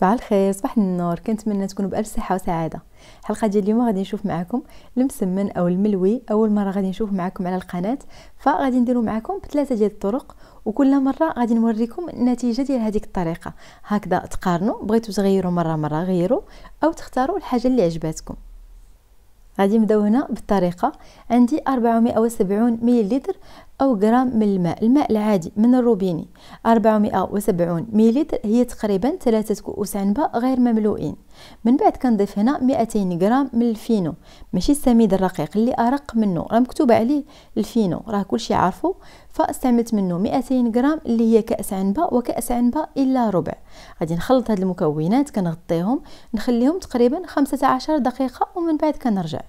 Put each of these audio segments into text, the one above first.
صباح الخير صباح النور كنتمنى تكونوا بألف صحة وسعادة الحلقة ديال اليوم غادي نشوف معكم المسمن أو الملوي أول مرة غادي نشوف معكم على القناة فغادي نديرو معكم بثلاثة ديال الطرق وكل مرة غادي نوريكم النتيجة ديال هذيك الطريقة هكذا تقارنوا بغيتو تغيروا مرة مرة غيروا أو تختاروا الحاجة اللي عجباتكم غادي نبداو هنا بالطريقه عندي 470 مليلتر أو غرام من الماء الماء العادي من الروبيني 470 مليلتر هي تقريبا ثلاثة كؤوس عنبة غير مملوئين من بعد كنضيف هنا 200 غرام من الفينو ماشي السميد الرقيق اللي أرق منه راه مكتوب عليه الفينو راه كلشي عارفه فاستعملت منه 200 غرام اللي هي كأس عنبة وكأس عنبة إلا ربع غادي نخلط هاد المكونات كنغطيهم نخليهم تقريبا 15 دقيقة ومن بعد كنرجع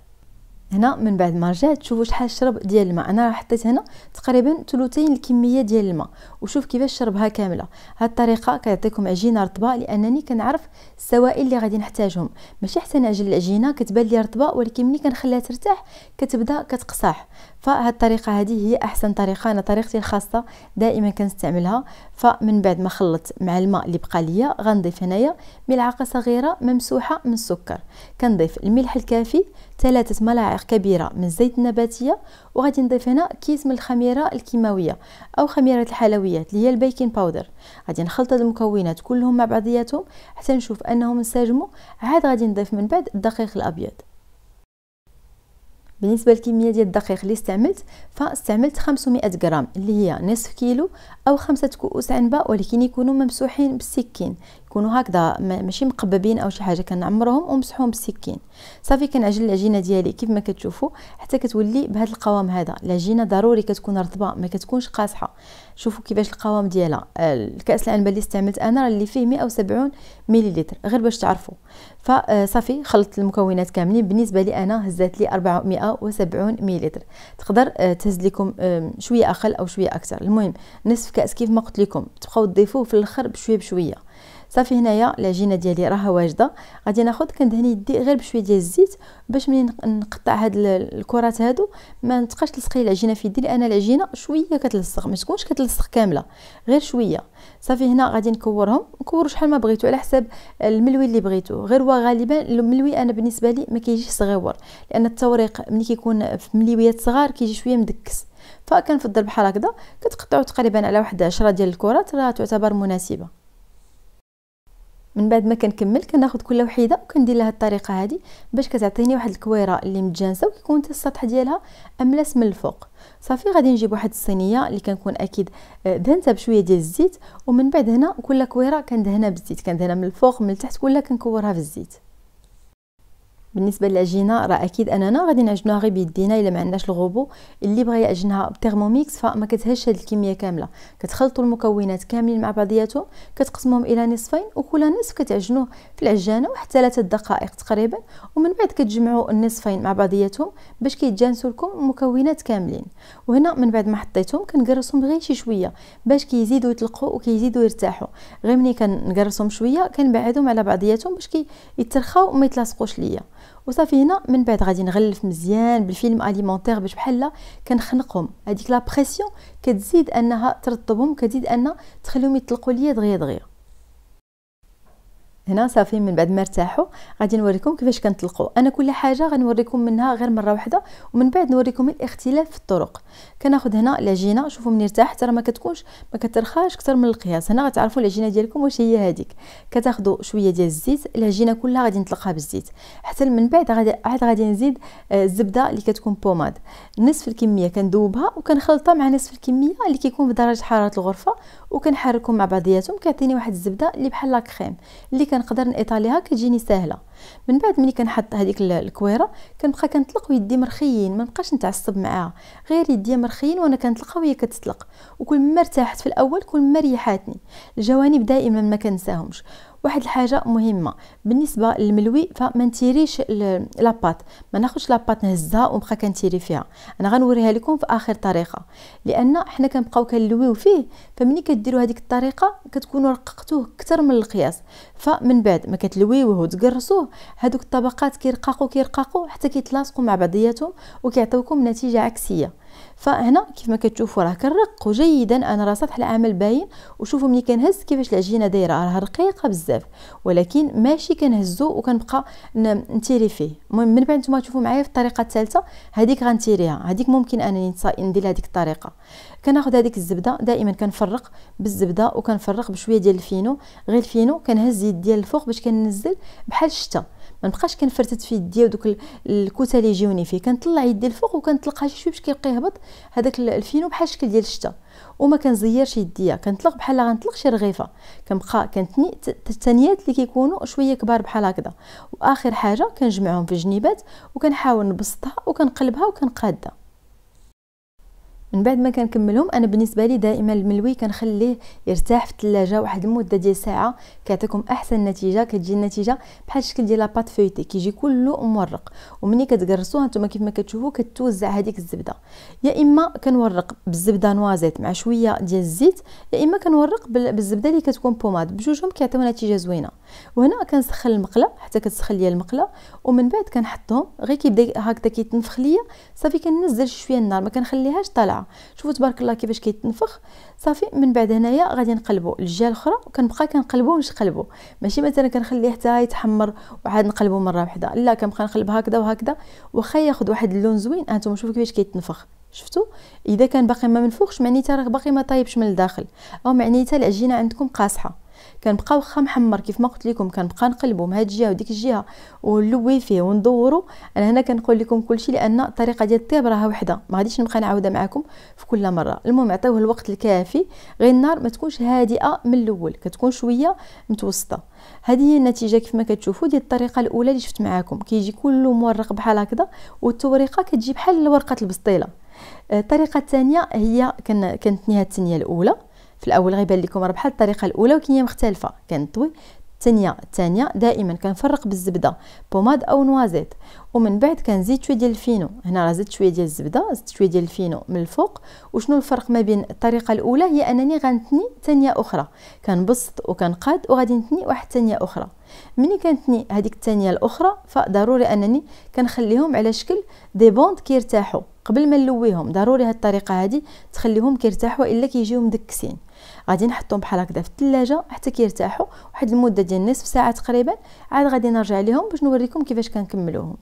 هنا من بعد ما رجعت شوفوا شحال شرب ديال الماء انا راه حطيت هنا تقريبا ثلثين الكميه ديال الماء وشوف كيفاش شربها كامله هاد الطريقه كيعطيكم عجينه رطبه لانني كنعرف السوائل اللي غادي نحتاجهم ماشي حتى نعجل العجينه كتبان لي رطبه ولكن ملي كنخليها ترتاح كتبدا كتقصاح فهاد الطريقه هذه هي احسن طريقه انا طريقتي الخاصه دائما كنستعملها فمن بعد ما خلطت مع الماء اللي بقى ليا غنضيف هنايا ملعقه صغيره ممسوحه من السكر كنضيف الملح الكافي ثلاثه ملاعق كبيره من الزيت النباتيه وغادي نضيف هنا كيس من الخميره الكيماويه او خميره الحلويات اللي هي البيكنج باودر غادي نخلط هاد المكونات كلهم مع بعضياتهم حتى نشوف انهم انسجموا عاد غادي نضيف من بعد الدقيق الابيض بالنسبه للكميه ديال الدقيق اللي استعملت فاستعملت 500 غرام اللي هي نصف كيلو او خمسة كؤوس عنبه ولكن يكونوا ممسوحين بالسكين يكونوا هكذا ماشي مقببين او شي حاجه كنعمرهم ومسحوهم بالسكين صافي كنعجن العجينه ديالي كيف ما كتشوفوا حتى كتولي بهذا القوام هذا العجينه ضروري كتكون رطبه ما كتكونش قاصحه شوفوا كيفاش القوام ديالها الكاس العنبه اللي استعملت انا راه اللي فيه 170 مليلتر غير باش تعرفوا فصافي آه، خلطت المكونات كاملين بالنسبه لي انا هزات لي 470 مليلتر تقدر آه، تهز لكم شويه اقل او شويه اكثر المهم نصف كاس كيف ما قلت لكم تبقاو تضيفوه في الاخر بشويه بشويه صافي هنايا العجينه ديالي راها واجده غادي ناخذ كندهن يدي غير بشويه ديال الزيت باش ملي نقطع هاد الكرات هادو ما نتبقاش تلصق لي العجينه في يدي لان العجينه شويه كتلصق ما تكونش كتلصق كامله غير شويه صافي هنا غادي نكورهم نكورو شحال ما بغيتو على حساب الملوي اللي بغيتو غير هو غالبا الملوي انا بالنسبه لي ما كيجيش صغيور لان التوريق ملي كيكون في مليويات صغار كيجي شويه مدكس فكنفضل بحال هكذا كتقطعو تقريبا على واحد 10 ديال الكرات راه تعتبر مناسبه من بعد ما كنكمل كناخذ كل وحده وكندير لها الطريقه هذه باش كتعطيني واحد الكويره اللي متجانسه وكيكون السطح ديالها املس من الفوق صافي غادي نجيب واحد الصينيه اللي كنكون اكيد دهنتها آه، بشويه ديال الزيت ومن بعد هنا كل كويره كندهنها بالزيت كندهنها من الفوق من التحت كلها كنكورها في الزيت بالنسبه للعجينه راه اكيد اننا غادي نعجنوها غير بيدينا الا ما عندناش الغوبو اللي بغى يعجنها بترموميكس فما كتهش هاد الكميه كامله كتخلطوا المكونات كاملين مع بعضياتهم كتقسموهم الى نصفين وكل نصف كتعجنوه في العجانه واحد ثلاثه دقائق تقريبا ومن بعد كتجمعوا النصفين مع بعضياتهم باش كيتجانسوا لكم المكونات كاملين وهنا من بعد ما حطيتهم كنقرصهم غير شي شويه باش كيزيدوا يتلقوا وكيزيدوا يرتاحوا غير ملي كنقرصهم شويه كنبعدهم على بعضياتهم باش كيترخاو وما يتلاصقوش ليا وصافي هنا من بعد غادي نغلف مزيان بالفيلم اليمونتير باش بحال كنخنقهم هذيك لا بريسيون كتزيد انها ترطبهم كتزيد ان تخليهم يطلقوا ليا دغيا دغيا هنا صافي من بعد ما ارتاحوا غادي نوريكم كيفاش كنطلقوا انا كل حاجه غنوريكم منها غير مره واحده ومن بعد نوريكم الاختلاف في الطرق كناخذ هنا العجينه شوفوا من ارتاح راه ما كتكونش ما كترخاش اكثر من القياس هنا غتعرفوا العجينه ديالكم واش هي هذيك كتاخذوا شويه ديال الزيت العجينه كلها غادي نطلقها بالزيت حتى من بعد غادي عاد غادي نزيد آه، الزبده اللي كتكون بوماد نصف الكميه كندوبها وكنخلطها مع نصف الكميه اللي كيكون بدرجه حراره الغرفه وكنحركهم مع بعضياتهم كيعطيني واحد الزبده اللي بحال لا كريم اللي كنقدر نايطاليها كتجيني ساهله من بعد ملي كنحط هذيك الكويره كنبقى كنطلق ويدي مرخيين ما نبقاش نتعصب معاها غير يدي مرخيين وانا كنطلقها وهي كتطلق وكل ما ارتاحت في الاول كل ما ريحاتني الجوانب دائما ما كنساهمش واحد الحاجه مهمه بالنسبه للملوي فما نتيريش لاباط ما ناخذش لاباط نهزها ونبقى كنتيري فيها انا غنوريها لكم في اخر طريقه لان حنا كنبقاو كنلويو فيه فملي كديروا هذيك الطريقه كتكونوا رققتوه اكثر من القياس فمن بعد ما كتلويوه وتقرصوه هذوك الطبقات كيرقاقوا كيرقاقوا حتى كيتلاصقوا مع بعضياتهم وكيعطيوكم نتيجه عكسيه فهنا كيف ما كتشوفوا راه كنرق جيدا انا راه سطح العمل باين وشوفوا ملي كنهز كيفاش العجينه دايره راها رقيقه بزاف ولكن ماشي كنهزو وكنبقى نتيري فيه المهم من بعد نتوما تشوفوا معايا في الطريقه الثالثه هذيك غنتيريها هذيك ممكن انني ندير هذيك الطريقه كناخذ هذيك الزبده دائما كنفرق بالزبده وكنفرق بشويه ديال الفينو غير الفينو كنهز يد ديال الفوق باش كننزل بحال الشتا ما نبقاش كنفرتت في يديا ودوك الكوتا اللي يجوني فيه كنطلع يدي الفوق وكنطلقها شي شويه باش كيبقى يهبط هذاك الفينو بحال الشكل ديال الشتا وما كنزيرش يديا كنطلق بحال غنطلق شي رغيفه كنبقى كنتني الثانيات اللي كيكونوا شويه كبار بحال هكذا واخر حاجه كنجمعهم في الجنيبات وكنحاول نبسطها وكنقلبها وكنقادها من بعد ما كنكملهم انا بالنسبه لي دائما الملوي كنخليه يرتاح في الثلاجه واحد المده ديال ساعه كيعطيكم احسن نتيجه كتجي النتيجه بحال الشكل ديال لاباط فويتي كيجي كله مورق ومني كتقرصوه نتوما كيف ما كتشوفوا كتوزع هذيك الزبده يا اما كنورق بالزبده نوازيت مع شويه ديال الزيت يا اما كنورق بالزبده اللي كتكون بوماد بجوجهم كيعطيو نتيجه زوينه وهنا كنسخن المقله حتى كتسخن ليا المقله ومن بعد كنحطهم غير كيبدا هكذا كيتنفخ ليا صافي كننزل شويه النار ما كنخليهاش طالعه شوفوا تبارك الله كيفاش كيتنفخ صافي من بعد هنايا غادي نقلبو للجهه الاخرى وكنبقى كنقلبو ونشقلبو ماشي مثلا كنخليه حتى يتحمر وعاد نقلبو مره واحده لا كنبقى نقلب هكذا وهكذا واخا ياخذ واحد اللون زوين هانتوما آه، شوفوا كيفاش كيتنفخ شفتوا اذا كان باقي ما منفوخش معنيتها راه باقي ما طايبش من الداخل او معنيتها العجينه عندكم قاصحه كنبقى واخا محمر كيف ما قلت لكم كنبقى نقلبو من هاد الجهه وديك الجهه ونلوي فيه وندورو انا هنا كنقول لكم كلشي لان الطريقه ديال الطيب راها وحده ما غاديش نبقى نعاودها معكم في كل مره المهم عطيوه الوقت الكافي غير النار ما تكونش هادئه من الاول كتكون شويه متوسطه هذه هي النتيجه كيف ما كتشوفوا ديال الطريقه الاولى اللي شفت معاكم كيجي كله مورق بحال هكذا والتوريقه كتجي بحال ورقه البسطيله الطريقه الثانيه هي كانت نهايه التنيه الاولى في الاول غيبان لكم راه بحال الطريقه الاولى ولكن هي مختلفه كنطوي الثانيه الثانيه دائما كنفرق بالزبده بوماد او نوازيت ومن بعد كنزيد شويه ديال الفينو هنا راه زدت شويه ديال الزبده زدت شويه ديال الفينو من الفوق وشنو الفرق ما بين الطريقه الاولى هي انني غنتني ثانيه اخرى كنبسط وكنقاد وغادي نتني واحد الثانيه اخرى ملي كنتني هذيك الثانيه الاخرى فضروري انني كنخليهم على شكل دي بوند كيرتاحوا قبل ما نلويهم ضروري هاد الطريقه هادي تخليهم كيرتاحوا الا كيجيو مدكسين غادي نحطهم بحال هكذا في الثلاجه حتى كيرتاحوا واحد المده ديال نصف ساعه تقريبا عاد غادي نرجع لهم باش نوريكم كيفاش كنكملوهم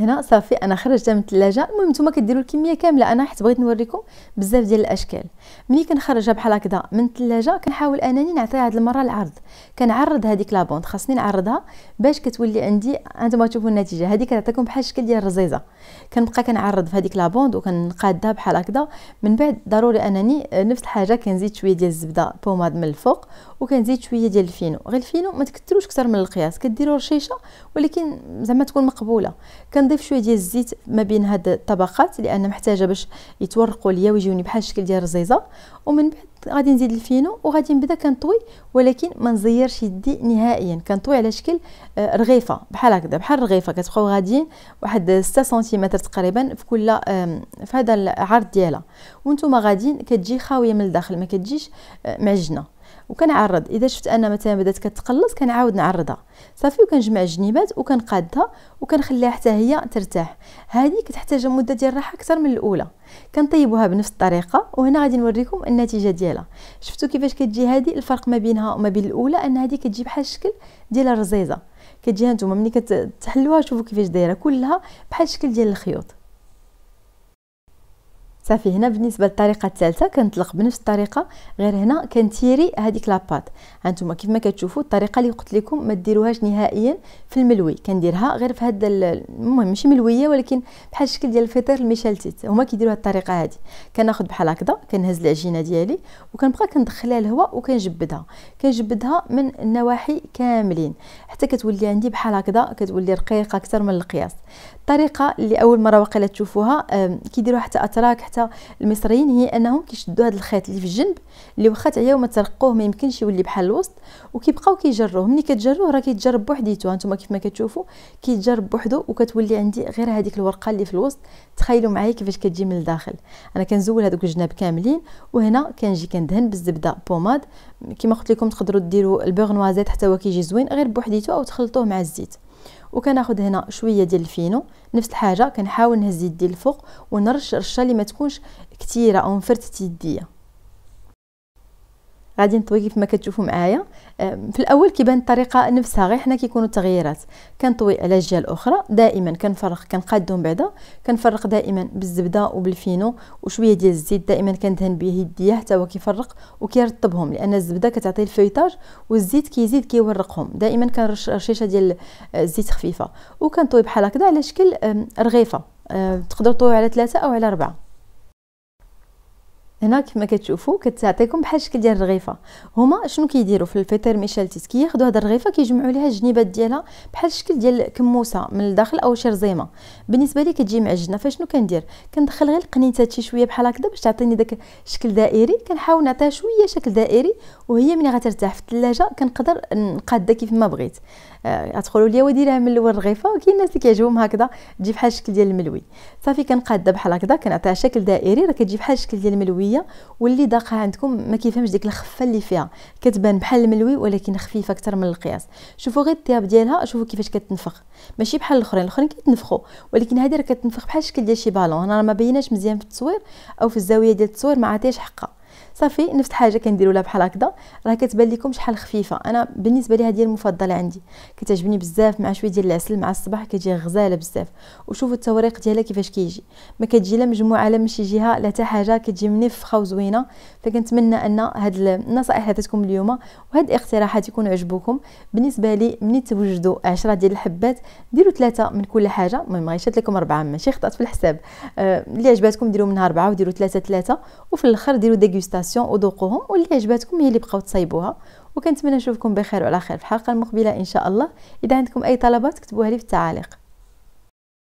هنا صافي انا خرجتها من الثلاجه المهم نتوما كديروا الكميه كامله انا حيت بغيت نوريكم بزاف ديال الاشكال ملي كنخرجها بحال هكذا من الثلاجه كنحاول انني نعطيها هاد المره العرض كنعرض هذيك لابوند خاصني نعرضها باش كتولي عندي انتما تشوفوا النتيجه هذه كتعطيكم بحال الشكل ديال الرزيزه كنبقى كنعرض في هذيك لابوند وكنقادها بحال هكذا من بعد ضروري انني آه، نفس الحاجه كنزيد شويه ديال الزبده بوماد من الفوق وكنزيد شويه ديال الفينو غير الفينو ما تكثروش اكثر من القياس كديروا رشيشه ولكن زعما تكون مقبوله كن كنضيف شويه ديال الزيت ما بين هاد الطبقات لان محتاجه باش يتورقوا ليا ويجيوني بحال الشكل ديال الرزيزه ومن بعد غادي نزيد الفينو وغادي نبدا كنطوي ولكن ما نزيرش يدي نهائيا كنطوي على شكل آه، رغيفه بحال هكذا بحال الرغيفه كتبقاو غاديين واحد 6 سنتيمتر تقريبا في كل في هذا العرض ديالها وانتم غاديين كتجي خاويه من الداخل ما كتجيش آه، معجنه وكنعرض اذا شفت ان مثلا بدات كتقلص كنعاود نعرضها صافي وكنجمع الجنيبات وكنقادها وكنخليها حتى هي ترتاح هذه كتحتاج مده ديال الراحه اكثر من الاولى كنطيبوها بنفس الطريقه وهنا غادي نوريكم النتيجه ديالها شفتوا كيفاش كتجي هذه الفرق ما بينها وما بين الاولى ان هذه كتجي بحال الشكل ديال الرزيزه كتجي هانتوما ملي كتحلوها شوفوا كيفاش دايره كلها بحال الشكل ديال الخيوط صافي هنا بالنسبه للطريقه الثالثه كنطلق بنفس الطريقه غير هنا كنتيري هذيك لاباط هانتوما كيف ما كتشوفوا الطريقه اللي قلت لكم ما ديروهاش نهائيا في الملوي كنديرها غير في هذا المهم ماشي ملويه ولكن بحال الشكل ديال الفطير المشلتت هما كيديروا هذه الطريقه هذه كناخذ بحال هكذا كنهز العجينه ديالي وكنبقى كندخلها الهواء وكنجبدها كنجبدها من النواحي كاملين حتى كتولي عندي بحال هكذا كتولي رقيقه اكثر من القياس الطريقه اللي اول مره وقيله تشوفوها كيديروها حتى اتراك حتى المصريين هي انهم كيشدوا هذا الخيط اللي في الجنب اللي واخا حتى يوم ترقوه ما يمكنش يولي بحال الوسط وكيبقاو كيجروه ملي كتجروه راه كيتجرب بوحديتو هانتوما كيف ما كتشوفوا كيتجرب بوحدو وكتولي عندي غير هذيك الورقه اللي في الوسط تخيلوا معايا كيفاش كتجي من الداخل انا كنزول هذوك الجناب كاملين وهنا كنجي كندهن بالزبده بوماد كما قلت لكم تقدروا ديروا البيغ نوازيت حتى هو كيجي زوين غير بوحديتو او تخلطوه مع الزيت وكناخد هنا شويه ديال الفينو نفس الحاجه كنحاول نهز يدي الفوق ونرش رشه اللي ما تكونش كثيره او مفرتت يديه غادي نطوي كيف ما كتشوفوا معايا في الاول كيبان الطريقه نفسها غير حنا كيكونوا التغييرات كنطوي على الجهه الاخرى دائما كنفرق كنقادهم بعدا كنفرق دائما بالزبده وبالفينو وشويه ديال الزيت دائما كندهن به يديا حتى هو كيفرق وكيرطبهم لان الزبده كتعطي الفيتاج والزيت كيزيد كيورقهم دائما كنرش رشيشه ديال الزيت خفيفه وكنطوي بحال هكذا على شكل رغيفه تقدر تطوي على ثلاثة او على أربعة هنا كما كتشوفوا كتعطيكم بحال الشكل ديال الرغيفه هما شنو كيديروا في ميشيل تيسكي ياخذوا هاد الرغيفه كيجمعوا ليها الجنيبات ديالها بحال الشكل ديال كموسه من الداخل او شرزيمه بالنسبه لي كتجي معجنه فشنو كندير كندخل غير القنيته شي شويه بحال هكذا باش تعطيني داك الشكل دائري كنحاول نعطيها شويه شكل دائري وهي ملي غترتاح في الثلاجه كنقدر نقاده كيف ما بغيت آه، غتقولوا آه لي وديرها من الاول رغيفه وكاين الناس اللي كيعجبهم هكذا تجي بحال الشكل ديال الملوي صافي كنقاده بحال هكذا كنعطيها شكل دائري راه كتجي بحال الشكل ديال الملوي شويه واللي داقه عندكم ما كيفهمش ديك الخفه اللي فيها كتبان بحال الملوي ولكن خفيفه اكثر من القياس شوفوا غير الثياب ديالها شوفوا كيفاش كتنفخ ماشي بحال الاخرين الاخرين كيتنفخوا ولكن هذه راه كتنفخ بحال الشكل ديال شي بالون انا ما بيناش مزيان في التصوير او في الزاويه ديال التصوير ما عطيش حقها صافي نفس الحاجه كنديروا لها بحال هكذا راه كتبان لكم شحال خفيفه انا بالنسبه لي هذه المفضله عندي كتعجبني بزاف مع شويه ديال العسل مع الصباح كتجي غزاله بزاف وشوفوا التوريق ديالها كيفاش كيجي ما كتجي لا مجموعه لا من شي جهه لا حتى حاجه كتجي منفخه وزوينه فكنتمنى ان هاد النصائح اللي عطيتكم اليوم وهاد الاقتراحات يكونوا عجبوكم بالنسبه لي ملي توجدوا 10 ديال الحبات ديروا ثلاثه من كل حاجه المهم غيشات لكم اربعه ماشي خطات في الحساب آه، اللي عجباتكم ديروا منها اربعه وديروا ثلاثه ثلاثه وفي الاخر ديروا ديغوستاسيون انفورماسيون وذوقهم واللي عجبتكم هي اللي بقاو تصايبوها وكنتمنى نشوفكم بخير وعلى خير في الحلقه المقبله ان شاء الله اذا عندكم اي طلبات كتبوها لي في التعاليق